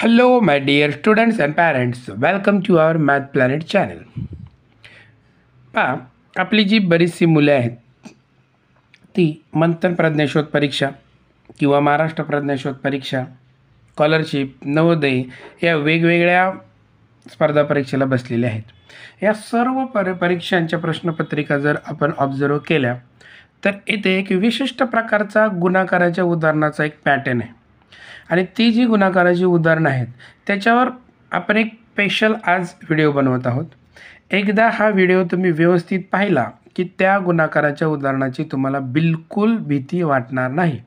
Hello my dear students and parents, welcome to our math planet channel. पहा आपली जी बरीचशी मुले आहेत ती मंथन प्रज्ञाशोध परीक्षा किंवा महाराष्ट्र प्रज्ञाशोध परीक्षा स्कॉलरशिप नवोदय या वेगवेगळ्या स्पर्धा परीक्षेला बसलेले आहेत या सर्व पर परीक्षांच्या प्रश्नपत्रिका जर आपण ऑब्झर्व केल्या तर येथे एक विशिष्ट प्रकारचा गुणाकाराच्या उदाहरणाचा एक पॅटर्न आहे आणि ती जी गुणाकाराची उदाहरणं आहेत त्याच्यावर आपण एक स्पेशल आज व्हिडिओ बनवत आहोत एकदा हा व्हिडिओ तुम्ही व्यवस्थित पाहिला की त्या गुणाकाराच्या उदाहरणाची तुम्हाला बिलकुल भीती वाटणार नाही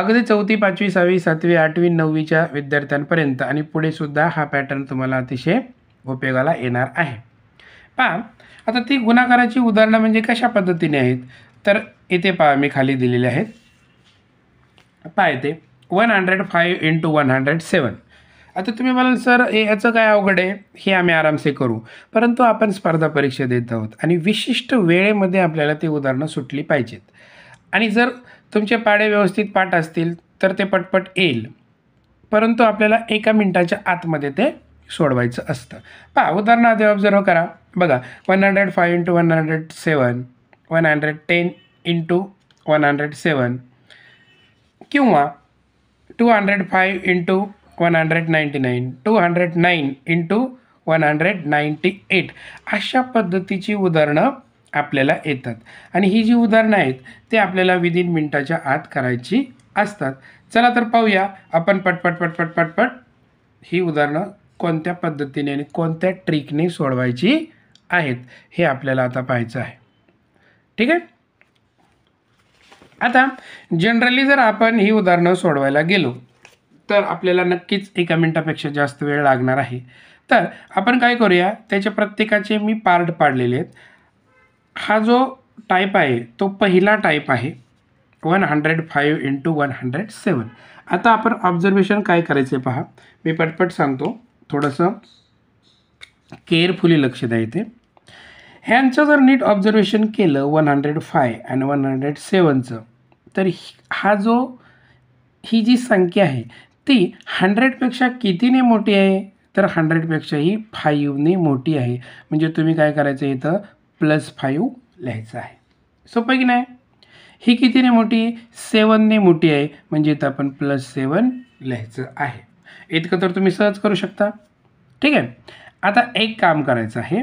अगदी चौथी पाचवी सहावी सातवी आठवी नववीच्या विद्यार्थ्यांपर्यंत आणि पुढेसुद्धा हा पॅटर्न तुम्हाला अतिशय उपयोगाला येणार आहे पहा आता ती गुणाकाराची उदाहरणं म्हणजे कशा पद्धतीने आहेत तर इथे पहा मी खाली दिलेले आहेत पहा येते one hundred five into one hundred seven आता तुम्ही म्हणाल सर हे याचं काय अवघड आहे हे आम्ही आरामसे करू परंतु आपण स्पर्धा परीक्षा देत आहोत आणि विशिष्ट वेळेमध्ये आपल्याला ती उदाहरणं सुटली पाहिजेत आणि जर तुमचे पाडे व्यवस्थित पाठ असतील तर ते पटपट येईल परंतु आपल्याला एका मिनटाच्या आतमध्ये ते सोडवायचं असतं पहा आधी ऑब्झर्व करा बघा one hundred five into one hundred seven one hundred ten into one hundred seven किंवा two hundred five into one hundred ninety nine two hundred nine into one hundred ninety eight अशा पद्धतीची उदाहरणं आपल्याला येतात आणि ही जी उदाहरणं आहेत ते आपल्याला विदिन मिनटाच्या आत करायची असतात चला तर पाहूया आपण पटपट पटपट पटपट ही उदाहरणं कोणत्या पद्धतीने आणि कोणत्या ट्रिकने सोडवायची आहेत हे आपल्याला आता पाहायचं आहे ठीक आहे आता जनरली जर आपण ही उदाहरणं सोडवायला गेलो तर आपल्याला नक्कीच एका मिनटापेक्षा जास्त वेळ लागणार आहे तर आपण काय करूया त्याच्या प्रत्येकाचे मी पार्ट पाडलेले आहेत हा जो टाईप आहे तो पहिला टाईप आहे one hundred five into one hundred seven आता आपण ऑब्झर्वेशन काय करायचे पहा मी पटपट सांगतो थोडंसं केअरफुली लक्ष इथे ह्यांचं जर नीट ऑब्झर्वेशन केलं वन हंड्रेड फाय आणि वन हंड्रेड सेवनचं तर हा जो ही जी संख्या आहे ती हंड्रेडपेक्षा कितीने मोठी आहे तर हंड्रेडपेक्षा ही फाईव्हने मोठी आहे म्हणजे तुम्ही काय करायचं इथं प्लस फाईव्ह लिहायचं आहे सोपं की नाही ही कितीने मोठी सेवनने मोठी आहे म्हणजे इथं आपण प्लस सेवन लिहायचं आहे इतकं तर तुम्ही सहज करू शकता ठीक आहे आता एक काम करायचं आहे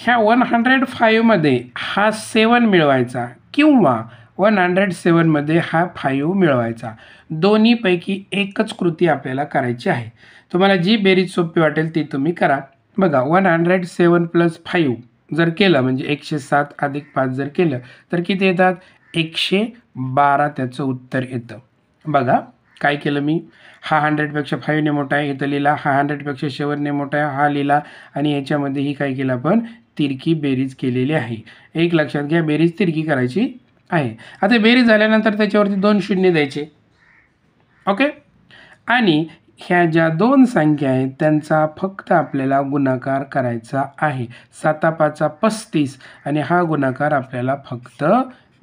ह्या वन हंड्रेड फाईव्हमध्ये हा सेवन मिळवायचा किंवा वन हंड्रेड सेवनमध्ये हा फाईव्ह मिळवायचा दोन्हीपैकी एकच कृती आपल्याला करायची आहे तुम्हाला जी बेरीज सोपी वाटेल ती तुम्ही करा बघा one hundred seven plus five जर केलं म्हणजे एकशे सात अधिक पाच जर केलं तर किती येतात एकशे बारा त्याचं उत्तर येतं बघा काय केलं मी हा हंड्रेडपेक्षा फाईव्हने मोठा आहे इथं लिहिला हा हंड्रेडपेक्षा सेवनने मोठा आहे हा लिहिला आणि याच्यामध्येही काय केलं आपण तिरकी बेरीज केलेली आहे एक लक्षात घ्या बेरीज तिरकी करायची आहे आता बेरीज झाल्यानंतर त्याच्यावरती दोन शून्य द्यायचे ओके आणि ह्या ज्या दोन संख्या आहेत त्यांचा फक्त आपल्याला गुणाकार करायचा आहे सातापाचा पस्तीस आणि हा गुणाकार आपल्याला फक्त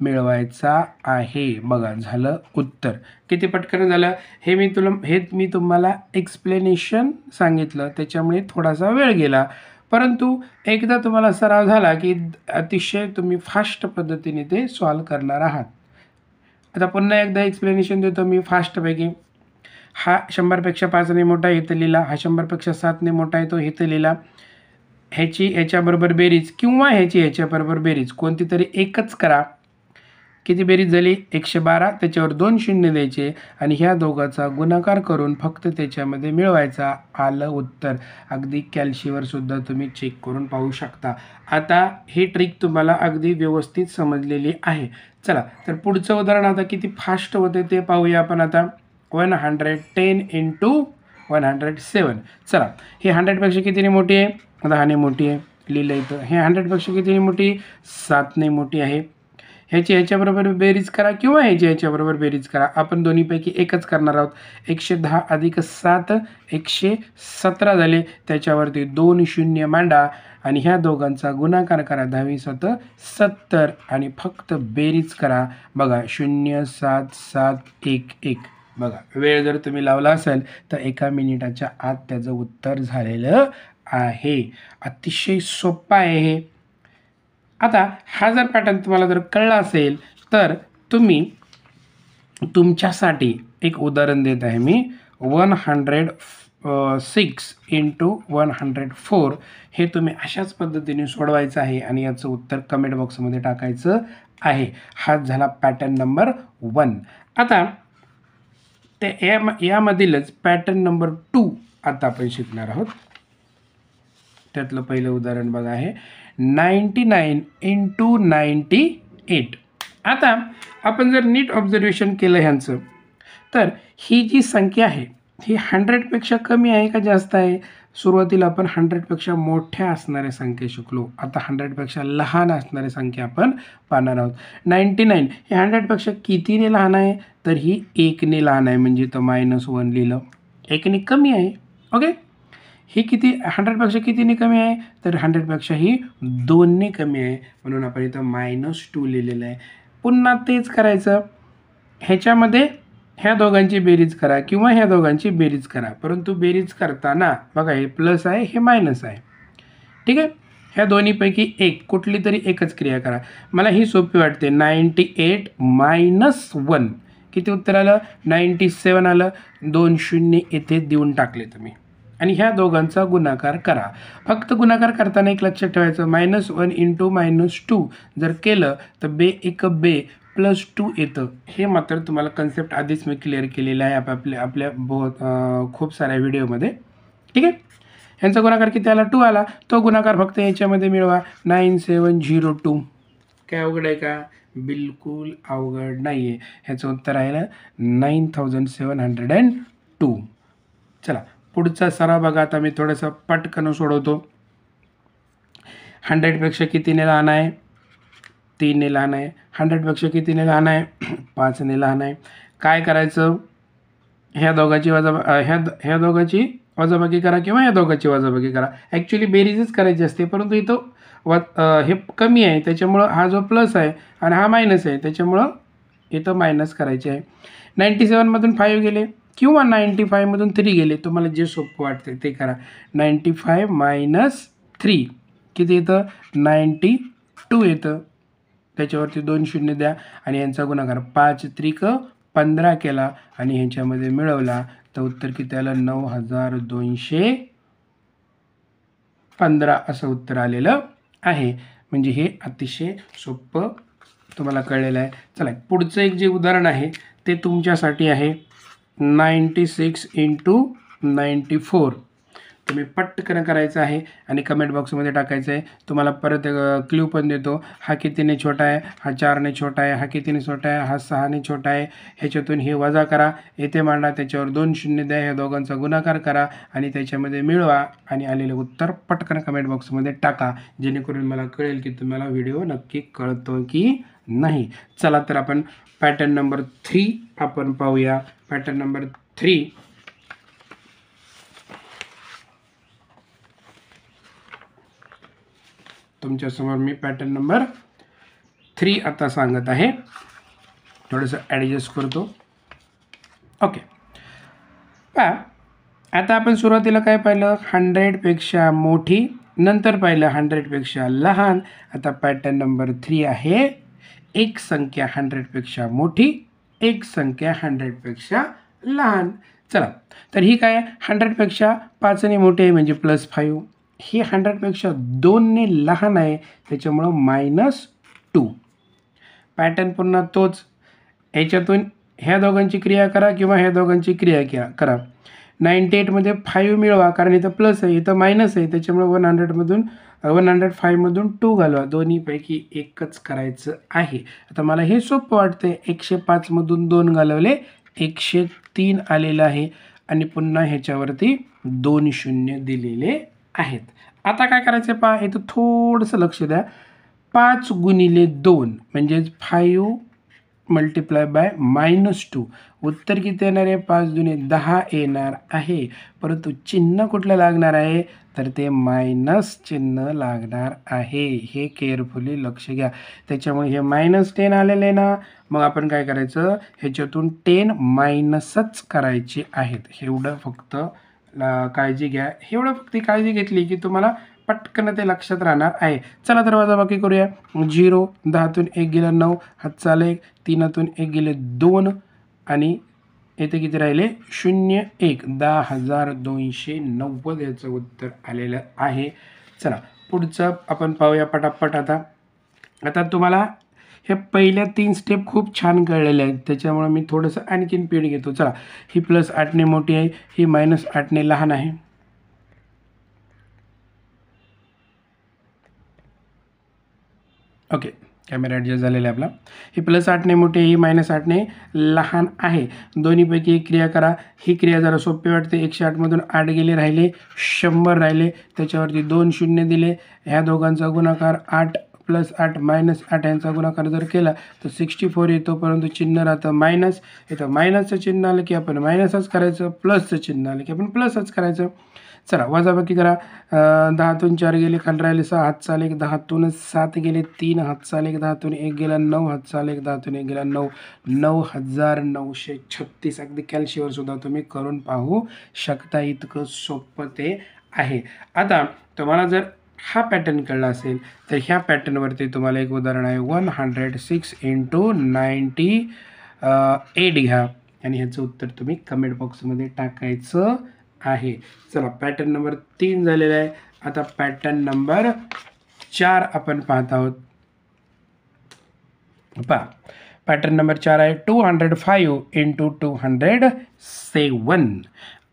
मिळवायचा आहे बघा झालं उत्तर किती पटकन झालं हे मी तुला हे मी तुम्हाला एक्सप्लेनेशन सांगितलं त्याच्यामुळे थोडासा वेळ गेला परंतु एकदा तुम्हाला सराव झाला की अतिशय तुम्ही फास्ट पद्धतीने ते सॉल्व करणार आहात आता पुन्हा एकदा एक्सप्लेनेशन देतो मी फास्टपैकी हा शंभरपेक्षा पाचने मोठा इथं लिहिला हा शंभरपेक्षा सातने मोठा आहे तो इथं लिहिला ह्याची ह्याच्याबरोबर बेरीज किंवा ह्याची ह्याच्याबरोबर बेरीज कोणती तरी एकच करा किती बेरीज झाली एकशे बारा त्याच्यावर दोन शून्य द्यायचे आणि ह्या दोघाचा गुणाकार करून फक्त त्याच्यामध्ये मिळवायचा आलं उत्तर अगदी सुद्धा तुम्ही चेक करून पाहू शकता आता ही ट्रिक तुम्हाला अगदी व्यवस्थित समजलेली आहे चला तर पुढचं उदाहरण आता किती फास्ट होते ते पाहूया आपण आता one hundred ten into one hundred seven चला हे हंड्रेडपेक्षा कितीने मोठी आहे दहाने मोठी आहे लिहिलं इथं हे हंड्रेडपेक्षा कितीने मोठी सातने मोठी आहे ह्याची ह्याच्याबरोबर बेरीज करा किंवा ह्याची ह्याच्याबरोबर बेरीज करा आपण दोन्हीपैकी एकच करणार आहोत एकशे दहा अधिक सात एकशे सतरा झाले त्याच्यावरती दोन शून्य मांडा आणि ह्या दोघांचा गुणाकार करा दहावी सात सत्तर आणि फक्त बेरीज करा बघा शून्य सात सात एक एक बघा वेळ जर तुम्ही लावला असेल तर एका मिनिटाच्या आत त्याचं उत्तर झालेलं आहे अतिशय सोपं आहे हे आता हा जर पॅटर्न तुम्हाला जर कळला असेल तर तुम्ही तुमच्यासाठी एक उदाहरण देत आहे मी one hundred six into one hundred four हे तुम्ही अशाच पद्धतीने सोडवायचं आहे आणि याचं उत्तर कमेंट बॉक्समध्ये टाकायचं आहे हा झाला पॅटर्न नंबर वन आता ते यामधीलच पॅटर्न नंबर टू आता आपण शिकणार आहोत त्यातलं पहिलं उदाहरण बघा आहे ninety nine into ninety eight आता आपण जर नीट ऑब्झर्वेशन केलं ह्यांचं तर ही जी संख्या आहे ही हंड्रेडपेक्षा कमी आहे का जास्त आहे सुरुवातीला आपण हंड्रेडपेक्षा मोठ्या असणाऱ्या संख्या शिकलो आता हंड्रेडपेक्षा लहान असणाऱ्या संख्या आपण पाहणार आहोत नाईन्टी नाईन हे हंड्रेडपेक्षा कितीने लहान आहे तर ही एकने लहान आहे म्हणजे तर मायनस वन लिहिलं एकने कमी आहे ओके ही किती हंड्रेडपेक्षा कितीने कमी आहे तर हंड्रेडपेक्षा ही दोनने कमी आहे म्हणून आपण इथं मायनस टू लिहिलेलं आहे पुन्हा तेच करायचं ह्याच्यामध्ये ह्या दोघांची बेरीज करा किंवा ह्या दोघांची बेरीज करा परंतु बेरीज करताना बघा हे प्लस आहे हे मायनस आहे ठीक आहे ह्या दोन्हीपैकी एक कुठली तरी एकच क्रिया करा मला ही सोपी वाटते नाईंटी एट मायनस वन किती उत्तर आलं नाईंटी सेवन आलं दोन शून्य येथे देऊन टाकले तुम्ही आणि ह्या दोघांचा गुणाकार करा फक्त गुणाकार करताना एक लक्षात ठेवायचं minus one into minus two जर केलं तर बे एक बे प्लस टू येतं हे मात्र तुम्हाला कन्सेप्ट आधीच मी क्लिअर केलेलं आहे आप आपल्या बो खूप साऱ्या व्हिडिओमध्ये ठीक आहे ह्यांचा गुणाकार किती आला टू आला तो गुणाकार फक्त याच्यामध्ये मिळवा नाईन सेवन झिरो टू काय अवघड आहे का बिलकुल अवघड नाही आहे ह्याचं उत्तर आहे ना nine thousand seven hundred and two चला पुढचा सराव बघा आता मी थोडंसं पटकन सोडवतो हंड्रेडपेक्षा कितीने लहान आहे तीनने लहान आहे हंड्रेडपेक्षा कितीने लहान आहे पाचने लहान आहे काय करायचं ह्या दोघांची वजा ह्या ह्या दोघाची वजाबाकी करा किंवा ह्या दोघाची वजाबाकी करा ॲक्च्युली बेरीजच करायची असते परंतु इथं व हे कमी आहे त्याच्यामुळं हा जो प्लस आहे आणि हा मायनस आहे त्याच्यामुळं इथं मायनस करायचे आहे नाईंटी सेवनमधून फाईव्ह गेले किंवा नाईंटी फायमधून थ्री गेले तुम्हाला जे सोपं वाटते ते करा नाईंटी फाय मायनस थ्री किती येतं नाईंटी टू येतं त्याच्यावरती दोन शून्य द्या आणि यांचा गुणाकार पाच त्रिक पंधरा केला आणि ह्यांच्यामध्ये मिळवला तर उत्तर किती आलं नऊ हजार दोनशे पंधरा असं उत्तर आलेलं आहे म्हणजे हे अतिशय सोपं तुम्हाला कळलेलं आहे चला पुढचं एक जे उदाहरण आहे ते तुमच्यासाठी आहे 96 into 94 तुम्ही पटकन करायचं आहे आणि कमेंट बॉक्समध्ये टाकायचं आहे तुम्हाला परत क्ल्यू पण देतो हा कितीने छोटा आहे हा चारने छोटा आहे हा कितीने छोटा आहे हा सहाने छोटा आहे ह्याच्यातून हे वजा करा येथे मांडा त्याच्यावर दोन शून्य द्या ह्या दोघांचा गुणाकार करा आणि त्याच्यामध्ये मिळवा आणि आलेले उत्तर पटकन कमेंट बॉक्समध्ये टाका जेणेकरून मला कळेल की तुम्हाला व्हिडिओ नक्की कळतो की नाही चला तर आपण पॅटर्न नंबर थ्री आपण पाहूया पॅटर्न नंबर थ्री तुमच्यासमोर मी पॅटर्न नंबर थ्री आता सांगत आहे थोडंसं ॲडजस्ट करतो ओके पहा आता आपण सुरुवातीला काय पाहिलं हंड्रेडपेक्षा मोठी नंतर पाहिलं हंड्रेडपेक्षा लहान आता पॅटर्न नंबर थ्री आहे एक संख्या हंड्रेडपेक्षा मोठी एक संख्या हंड्रेडपेक्षा लहान चला तर ही काय हंड्रेडपेक्षा पाचने मोठी आहे म्हणजे प्लस फाईव्ह ही हंड्रेडपेक्षा दोनने लहान आहे त्याच्यामुळं मायनस टू पॅटर्न पुन्हा तोच ह्याच्यातून ह्या दोघांची क्रिया करा किंवा ह्या दोघांची क्रिया किया करा नाईन्टी एटमध्ये फाईव्ह मिळवा कारण इथं प्लस आहे इथं मायनस आहे त्याच्यामुळे वन हंड्रेडमधून वन हंड्रेड फाईव्हमधून टू घालवा दोन्हीपैकी एकच करायचं आहे आता मला हे सोपं वाटतं एकशे पाचमधून दोन घालवले एकशे तीन आलेलं आहे आणि पुन्हा ह्याच्यावरती दोन शून्य दिलेले आहेत आता काय करायचं आहे पहा इथं थोडंसं लक्ष द्या पाच गुणिले दोन म्हणजेच five multiply by minus two उत्तर किती येणार आहे पाच जुने दहा येणार आहे परंतु चिन्ह कुठलं लागणार आहे तर ते मायनस चिन्ह लागणार आहे हे केअरफुली लक्ष घ्या त्याच्यामुळे हे मायनस टेन आलेले ना मग आपण काय करायचं ह्याच्यातून टेन मायनसच करायचे आहेत एवढं फक्त काळजी घ्या एवढं फक्त काळजी घेतली की तुम्हाला पटकन ते लक्षात राहणार आहे चला दरवाजा बाकी करूया झिरो दहातून एक गेलं नऊ हातचाल एक तीनातून एक गेले दोन आणि येथे किती राहिले शून्य एक दहा हजार दोनशे नव्वद याचं उत्तर आलेलं आहे चला पुढचं आपण पाहूया पटापट आता आता तुम्हाला हे पहिल्या तीन स्टेप खूप छान कळलेल्या आहेत त्याच्यामुळे मी थोडंसं आणखीन पीड घेतो चला ही प्लस आठने मोठी आहे ही मायनस आठने लहान आहे ओके कॅमेरा ॲडजस्ट झालेला आहे आपला ही प्लस आठने आहे ही मायनस आठने लहान आहे दोन्हीपैकी एक क्रिया करा ही क्रिया जरा सोपी वाटते एकशे आठमधून आठ गेले राहिले शंभर राहिले त्याच्यावरती दोन शून्य दिले ह्या दोघांचा गुणाकार आठ प्लस आठ मायनस आठ यांचा गुणाकार जर केला तर सिक्स्टी फोर येतो परंतु चिन्ह राहतं मायनस येतं मायनसचं चिन्ह आलं की आपण मायनसच करायचं प्लसचं चिन्ह आलं की आपण प्लसच करायचं चला वजाबाकी करा दहातून चार गेले खाली राहिले सहा हात चाल एक दहातून सात गेले तीन हात चाल एक दहातून एक गेला नऊ हात चाल एक दहातून एक गेला नऊ नऊ हजार नऊशे छत्तीस अगदी कॅल्शिवर सुद्धा तुम्ही करून पाहू शकता इतकं सोपं ते आहे आता तुम्हाला जर हा पॅटर्न कळला असेल तर ह्या पॅटर्नवरती तुम्हाला एक उदाहरण आहे one hundred six into ninety eight घ्या आणि ह्याचं उत्तर तुम्ही कमेंट बॉक्समध्ये टाकायचं आहे चला पॅटर्न नंबर तीन झालेला आहे आता पॅटर्न नंबर चार आपण पाहत आहोत पा पॅटर्न नंबर चार आहे two hundred five into two hundred seven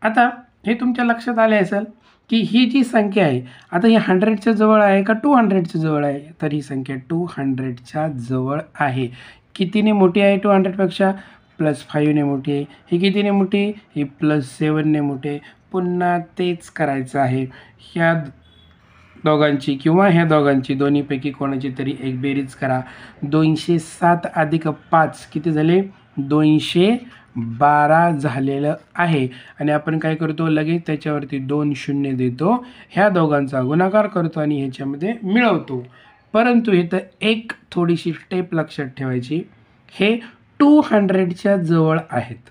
आता हे तुमच्या लक्षात आले असेल की ही जी संख्या आहे आता ही हंड्रेडच्या जवळ आहे का टू हंड्रेडच्या जवळ आहे तर ही संख्या टू हंड्रेडच्या जवळ आहे कितीने मोठी आहे टू हंड्रेडपेक्षा प्लस फाईव्हने मोठी आहे ही कितीने मोठी ही प्लस सेवनने मोठी आहे पुन्हा तेच करायचं आहे ह्या दोघांची किंवा ह्या दोघांची दोन्हीपैकी कोणाची तरी एक बेरीज करा दोनशे सात अधिक पाच किती झाले दोनशे बारा झालेलं आहे आणि आपण काय करतो लगेच त्याच्यावरती दोन शून्य देतो ह्या दोघांचा गुणाकार करतो आणि ह्याच्यामध्ये मिळवतो परंतु इथं एक थोडीशी स्टेप लक्षात ठेवायची हे टू हंड्रेडच्या जवळ आहेत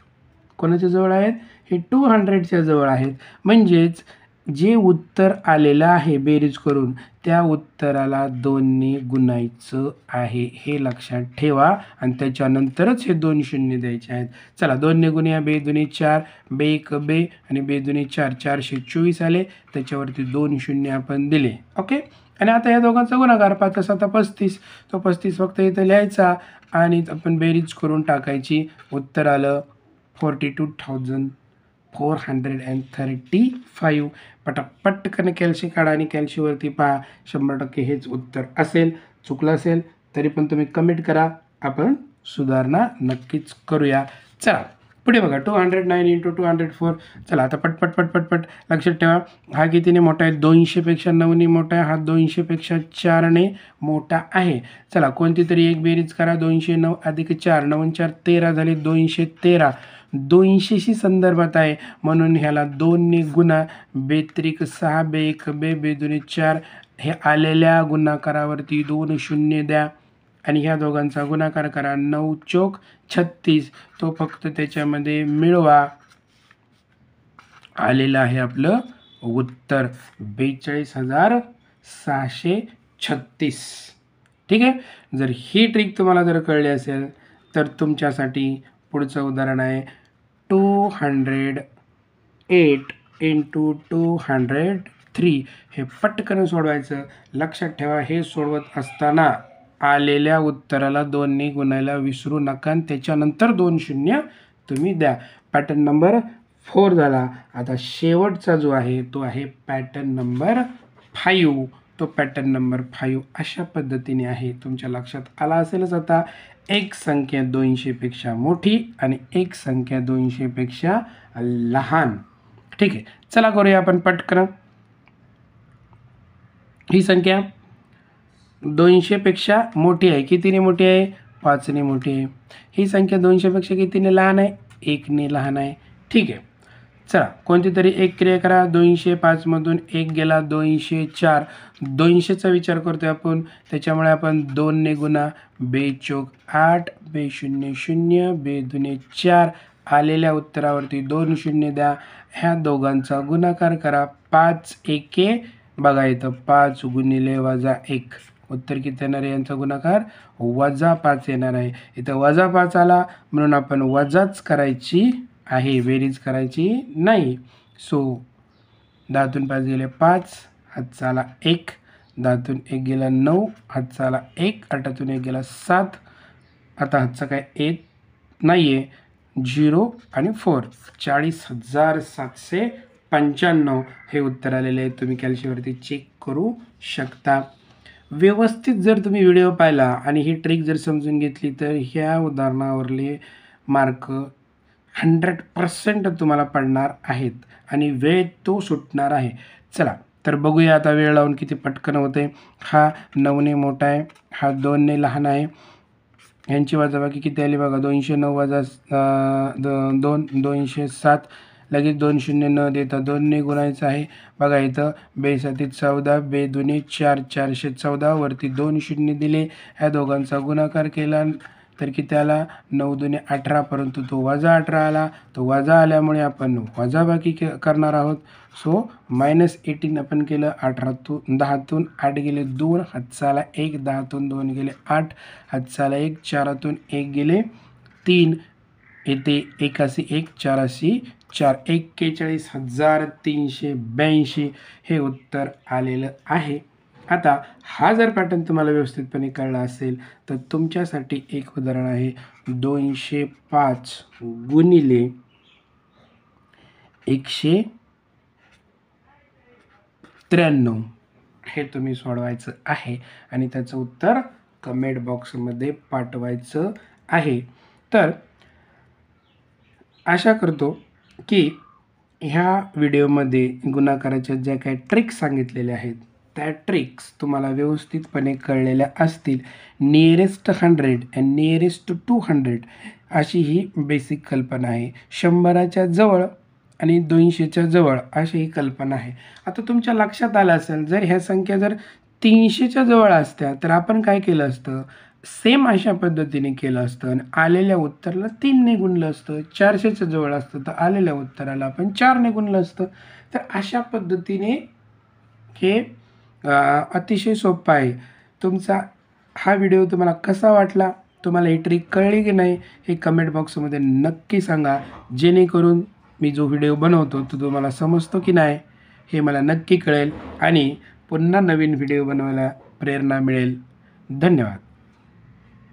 कोणाच्या जवळ आहेत हे टू हंड्रेडच्या जवळ आहेत म्हणजेच जे उत्तर आलेलं आहे बेरीज करून त्या उत्तराला दोनने गुणायचं आहे हे लक्षात ठेवा आणि त्याच्यानंतरच हे दोन शून्य द्यायचे आहेत चला दोनने गुन्ह्या बे दुने चार बे एक बे आणि बे दुने चार चारशे चोवीस आले त्याच्यावरती दोन शून्य आपण दिले ओके आणि आता या दोघांचा गुणाकार पाच आता पस्तीस तो पस्तीस फक्त इथं लिहायचा आणि आपण बेरीज करून टाकायची उत्तर आलं forty two thousand four hundred and thirty five पटापटकन कॅल्शियम काढा आणि कॅल्शियमवरती पहा शंभर टक्के हेच उत्तर असेल चुकलं असेल तरी पण तुम्ही कमेंट करा आपण सुधारणा नक्कीच करूया चला पुढे बघा two hundred nine into two hundred four चला आता पटपट पटपट पट लक्षात ठेवा हा कितीने मोठा आहे दोनशेपेक्षा नऊने मोठा आहे हा दोनशेपेक्षा चारने मोठा आहे चला कोणती तरी एक बेरीज करा दोनशे नऊ अधिक चार नऊ चार तेरा झाले दोनशे तेरा दोनशेशी संदर्भात आहे म्हणून ह्याला दोनने गुणा बेत्रिक सहा बे एक बे बे दोन्ही चार हे आलेल्या गुणाकारावरती दोन शून्य द्या आणि ह्या दोघांचा गुणाकार करा नऊ चोक छत्तीस तो फक्त त्याच्यामध्ये मिळवा आलेलं आहे आपलं उत्तर बेचाळीस हजार सहाशे छत्तीस ठीक आहे जर ही ट्रिक तुम्हाला जर कळली असेल तर तुमच्यासाठी पुढचं उदाहरण आहे hundred eight into two hundred three हे पटकन सोडवायचं लक्षात ठेवा हे सोडवत असताना आलेल्या उत्तराला ने गुणायला विसरू नका आणि त्याच्यानंतर दोन शून्य तुम्ही द्या पॅटर्न नंबर फोर झाला आता शेवटचा जो आहे तो आहे पॅटर्न नंबर फाईव्ह तो पॅटर्न नंबर फाईव्ह अशा पद्धतीने आहे तुमच्या लक्षात आला असेलच आता एक संख्या दोनशेपेक्षा मोठी आणि एक संख्या दोनशेपेक्षा लहान ठीक आहे चला करूया आपण पटकन ही संख्या दोनशेपेक्षा मोठी आहे कितीने मोठी आहे पाचने मोठी आहे ही संख्या दोनशेपेक्षा कितीने लहान आहे एकने लहान आहे ठीक आहे चला कोणतीतरी एक क्रिया करा दोनशे पाचमधून एक गेला दोनशे चार दोनशेचा विचार करतोय आपण त्याच्यामुळे आपण ने गुणा बे चोक आठ बे शून्य शून्य बे दुने चार आलेल्या उत्तरावरती दोन शून्य द्या ह्या दोघांचा गुणाकार करा पाच एके बघा इथं पाच गुणिले वजा एक उत्तर किती येणार आहे यांचा गुणाकार वजा पाच येणार आहे इथं वजा पाच आला म्हणून आपण वजाच करायची आहे बेरीज करायची नाही सो दातून पाच गेले पाच हातचाला एक दातून एक गेला नऊ हातचाला एक आठातून एक गेला सात आता हातचा काय येत नाही आहे झिरो आणि फोर चाळीस हजार सातशे पंच्याण्णव हे उत्तर आलेले आहे तुम्ही कॅल्शीवरती चेक करू शकता व्यवस्थित जर तुम्ही व्हिडिओ पाहिला आणि ही ट्रिक जर समजून घेतली तर ह्या उदाहरणावरले मार्क हंड्रेड पर्सेंट तुम्हाला पडणार आहेत आणि वेळ तो सुटणार आहे चला तर बघूया आता वेळ लावून किती पटकन होते हा नऊने मोठा आहे हा दोनने लहान आहे यांची वाजाबाकी किती आली बघा दोनशे नऊ वाजा दोन दोनशे सात लगेच दोन शून्य न देता दोनने गुणायचं आहे बघा इथं बेसाती चौदा बे दुने चार चारशे वरती दोन शून्य दिले ह्या दोघांचा गुणाकार केला तर की त्याला नऊ दुने अठरा परंतु तो वजा अठरा आला तो वजा आल्यामुळे आपण वजाबाकी क करणार आहोत सो मायनस एटीन आपण केलं अठरातून दहातून आठ गेले दोन हातसाला एक दहातून दोन गेले आठ हातसाला एक चारातून एक गेले तीन येते एकाशी एक चाराशी चार एक्केचाळीस हजार तीनशे ब्याऐंशी हे उत्तर आलेलं आहे आता हा जर पॅटर्न तुम्हाला व्यवस्थितपणे कळला असेल तर तुमच्यासाठी एक उदाहरण आहे दोनशे पाच गुणिले एकशे त्र्याण्णव हे तुम्ही सोडवायचं आहे आणि त्याचं उत्तर कमेंट बॉक्समध्ये पाठवायचं आहे तर आशा करतो की ह्या व्हिडिओमध्ये गुणाकाराच्या ज्या काही ट्रिक्स सांगितलेल्या आहेत त्या ट्रिक्स तुम्हाला व्यवस्थितपणे कळलेल्या असतील nearest hundred and nearest two hundred अशी ही बेसिक कल्पना आहे शंभराच्या जवळ आणि दोनशेच्या जवळ अशी ही कल्पना आहे आता तुमच्या लक्षात आलं असेल जर ह्या संख्या जर तीनशेच्या जवळ असत्या तर आपण काय केलं असतं सेम अशा पद्धतीने केलं असतं आणि आलेल्या उत्तराला तीनने गुणलं असतं चारशेच्या जवळ असतं तर आलेल्या उत्तराला आपण चारने गुणलं असतं तर अशा पद्धतीने हे अतिशय सोप्पा आहे तुमचा हा व्हिडिओ तुम्हाला कसा वाटला तुम्हाला ही ट्रिक कळली की नाही हे कमेंट बॉक्समध्ये नक्की सांगा जेणेकरून मी जो व्हिडिओ बनवतो तो तुम्हाला समजतो की नाही हे मला नक्की कळेल आणि पुन्हा नवीन व्हिडिओ बनवायला प्रेरणा मिळेल धन्यवाद